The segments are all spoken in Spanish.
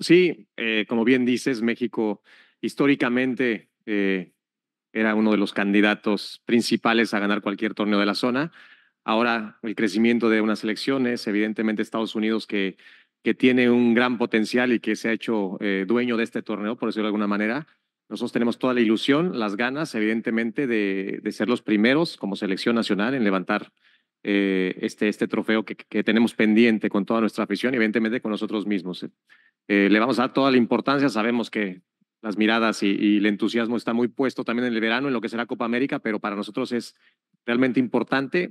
Sí, eh, como bien dices, México históricamente eh, era uno de los candidatos principales a ganar cualquier torneo de la zona. Ahora el crecimiento de unas elecciones, evidentemente Estados Unidos que, que tiene un gran potencial y que se ha hecho eh, dueño de este torneo, por decirlo de alguna manera. Nosotros tenemos toda la ilusión, las ganas, evidentemente, de, de ser los primeros como selección nacional en levantar este, este trofeo que, que, tenemos pendiente con toda nuestra afición y evidentemente con nosotros mismos. Eh, le vamos a dar toda la importancia. Sabemos que las miradas y, el entusiasmo está muy puesto también en el verano, en lo que será Copa América, pero para nosotros es realmente importante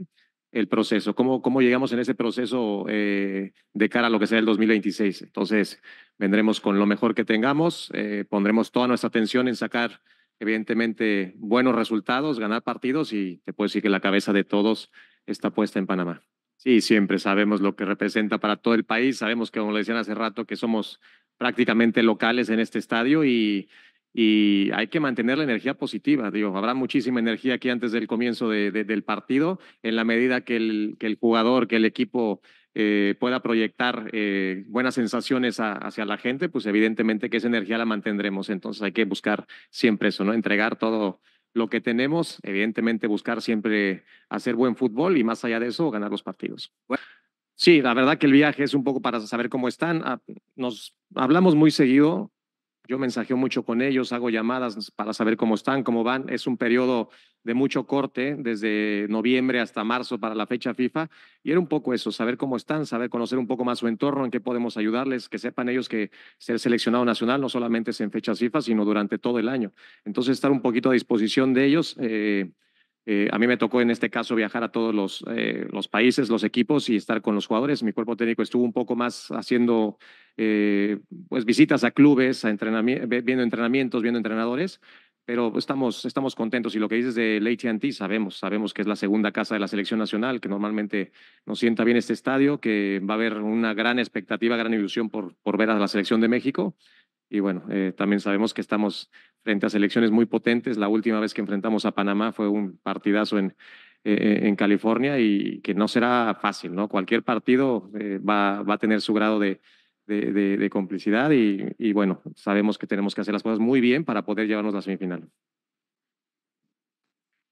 el proceso, cómo, llegamos en ese proceso eh, de cara a lo que será el 2026. Entonces, vendremos con lo mejor que tengamos, eh, pondremos toda nuestra atención en sacar, evidentemente, buenos resultados, ganar partidos y te puedo decir que la cabeza de todos está puesta en Panamá. Sí, siempre sabemos lo que representa para todo el país. Sabemos que, como le decían hace rato, que somos prácticamente locales en este estadio y, y hay que mantener la energía positiva. Digo, habrá muchísima energía aquí antes del comienzo del partido, en la medida que el, que el jugador, que el equipo eh, pueda proyectar eh, buenas sensaciones hacia la gente, pues evidentemente que esa energía la mantendremos. Entonces hay que buscar siempre eso, ¿no? Entregar todo lo que tenemos, evidentemente buscar siempre hacer buen fútbol y más allá de eso, ganar los partidos. Sí, la verdad que el viaje es un poco para saber cómo están. Ah, nos hablamos muy seguido, yo mensajeo mucho con ellos, hago llamadas para saber cómo están, cómo van. Es un periodo de mucho corte, desde noviembre hasta marzo para la fecha FIFA. Y era un poco eso, saber cómo están, saber conocer un poco más su entorno, en qué podemos ayudarles, que sepan ellos que ser seleccionado nacional no solamente es en fechas FIFA, sino durante todo el año. Entonces, estar un poquito a disposición de ellos. Eh, eh, a mí me tocó en este caso viajar a todos los, eh, los, países, los equipos y estar con los jugadores. Mi cuerpo técnico estuvo un poco más haciendo eh, pues visitas a clubes, a viendo entrenamientos, viendo entrenadores, pero estamos, estamos contentos. Y lo que dices del ATT, sabemos, sabemos que es la segunda casa de la selección nacional, que normalmente nos sienta bien este estadio, que va a haber una gran expectativa, gran ilusión por, por ver a la selección de México y bueno, eh, también sabemos que estamos frente a selecciones muy potentes. La última vez que enfrentamos a Panamá fue un partidazo en, eh, en California y que no será fácil, ¿no? Cualquier partido eh, va, va, a tener su grado de, complicidad y, y, bueno, sabemos que tenemos que hacer las cosas muy bien para poder llevarnos la semifinal.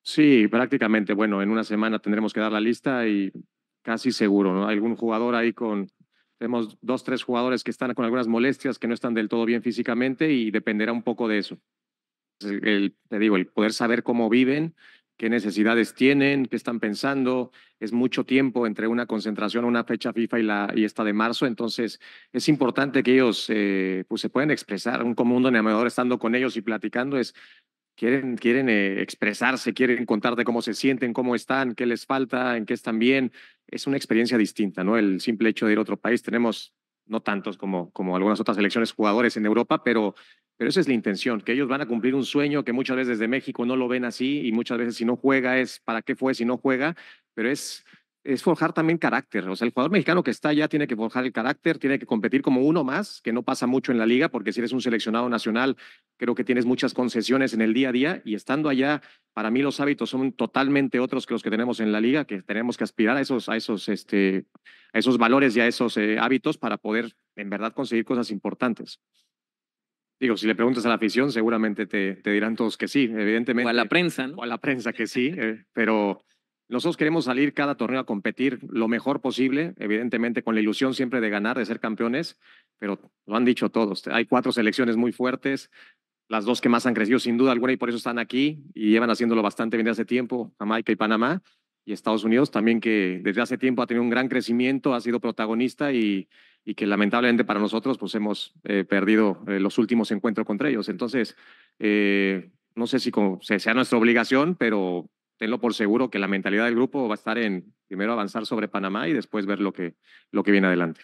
Sí, prácticamente, bueno, en una semana tendremos que dar la lista y casi seguro, ¿no? Algún jugador ahí con tenemos dos, tres jugadores que están con algunas molestias, que no están del todo bien físicamente y dependerá un poco de eso. El, te digo, el poder saber cómo viven, qué necesidades tienen, qué están pensando. Es mucho tiempo entre una concentración, una fecha FIFA y, la, y esta de marzo. Entonces, es importante que ellos eh, pues se puedan expresar. Un común amador estando con ellos y platicando es quieren, eh, expresarse, quieren contarte cómo se sienten, cómo están, qué les falta, en qué están bien. Es una experiencia distinta, ¿no? El simple hecho de ir a otro país. Tenemos, no tantos como, como algunas otras elecciones jugadores en Europa, pero, pero esa es la intención, que ellos van a cumplir un sueño que muchas veces desde México no lo ven así y muchas veces si no juega es para qué fue si no juega, pero es es forjar también carácter. O sea, el jugador mexicano que está allá tiene que forjar el carácter, tiene que competir como uno más, que no pasa mucho en la liga, porque si eres un seleccionado nacional, creo que tienes muchas concesiones en el día a día y estando allá, para mí los hábitos son totalmente otros que los que tenemos en la liga, que tenemos que aspirar a esos, a esos, este, a esos valores y a esos eh, hábitos para poder en verdad conseguir cosas importantes. Digo, si le preguntas a la afición, seguramente te, dirán todos que sí, evidentemente. O a la prensa, ¿no? O a la prensa que sí, eh, pero nosotros queremos salir cada torneo a competir lo mejor posible, evidentemente con la ilusión siempre de ganar, de ser campeones, pero lo han dicho todos. Hay cuatro selecciones muy fuertes, las dos que más han crecido sin duda alguna y por eso están aquí y llevan haciéndolo bastante bien desde hace tiempo, Jamaica y Panamá, y Estados Unidos también que desde hace tiempo ha tenido un gran crecimiento, ha sido protagonista y, que lamentablemente para nosotros pues hemos eh, perdido eh, los últimos encuentros contra ellos. Entonces, eh, no sé si sea nuestra obligación, pero tenlo por seguro que la mentalidad del grupo va a estar en primero avanzar sobre Panamá y después ver lo que, lo que viene adelante.